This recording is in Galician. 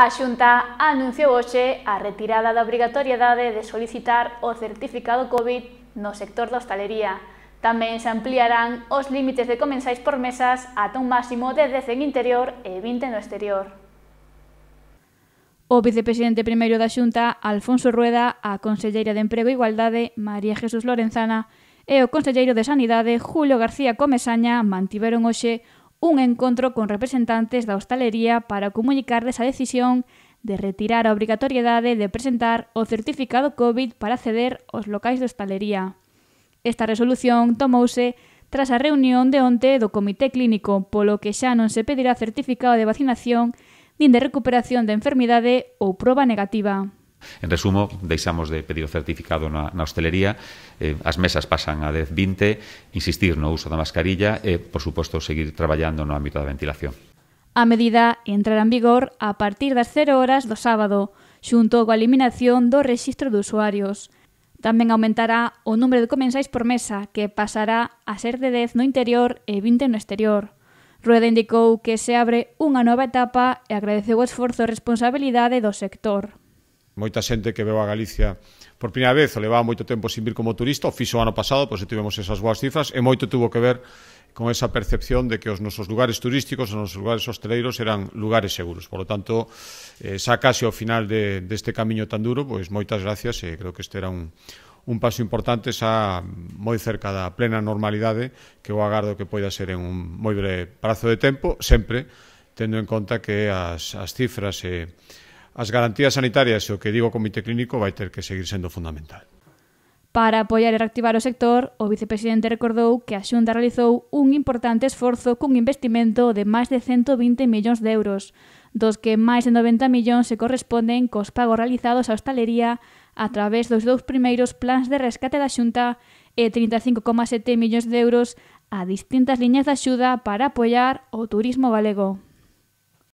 A Xunta anunciou hoxe a retirada da obrigatoriedade de solicitar o certificado COVID no sector da hostalería. Tamén se ampliarán os límites de comensais por mesas ata un máximo de 10 en interior e 20 no exterior. O vicepresidente primeiro da Xunta, Alfonso Rueda, a conselleira de Emprego e Igualdade, María Jesús Lorenzana, e o conselleiro de Sanidade, Julio García Comesaña, mantiveron hoxe un encontro con representantes da hostalería para comunicarles a decisión de retirar a obrigatoriedade de presentar o certificado COVID para acceder aos locais de hostalería. Esta resolución tomouse tras a reunión de onte do Comité Clínico, polo que xa non se pedirá certificado de vacinación nin de recuperación de enfermidade ou proba negativa. En resumo, deixamos de pedir o certificado na, na hostelería, eh, as mesas pasan a 10-20, insistir no uso da mascarilla e, por suposto, seguir traballando no ámbito da ventilación. A medida entrará en vigor a partir das 0 horas do sábado, xunto coa eliminación do rexistro de usuarios. Tamén aumentará o número de comensais por mesa, que pasará a ser de 10 no interior e 20 no exterior. Rueda indicou que se abre unha nova etapa e agradeceu o esforzo e responsabilidade do sector moita xente que veu a Galicia por primeira vez, o levaba moito tempo sin vir como turista, o fixo o ano pasado, pois tivemos esas boas cifras, e moito tuvo que ver con esa percepción de que os nosos lugares turísticos, os nosos lugares hosteleiros eran lugares seguros. Por lo tanto, eh, xa casi ao final de, deste de camiño tan duro, pois moitas gracias e creo que este era un, un paso importante xa moi cerca da plena normalidade que eu agardo que poida ser en un moi breve prazo de tempo, sempre tendo en conta que as, as cifras e eh, as garantías sanitarias e o que digo o Comité Clínico vai ter que seguir sendo fundamental. Para apoiar e reactivar o sector, o vicepresidente recordou que a Xunta realizou un importante esforzo cun investimento de máis de 120 millóns de euros, dos que máis de 90 millóns se corresponden cos pagos realizados á hostalería a través dos dous primeiros plans de rescate da Xunta e 35,7 millóns de euros a distintas liñas de axuda para apoiar o turismo galego.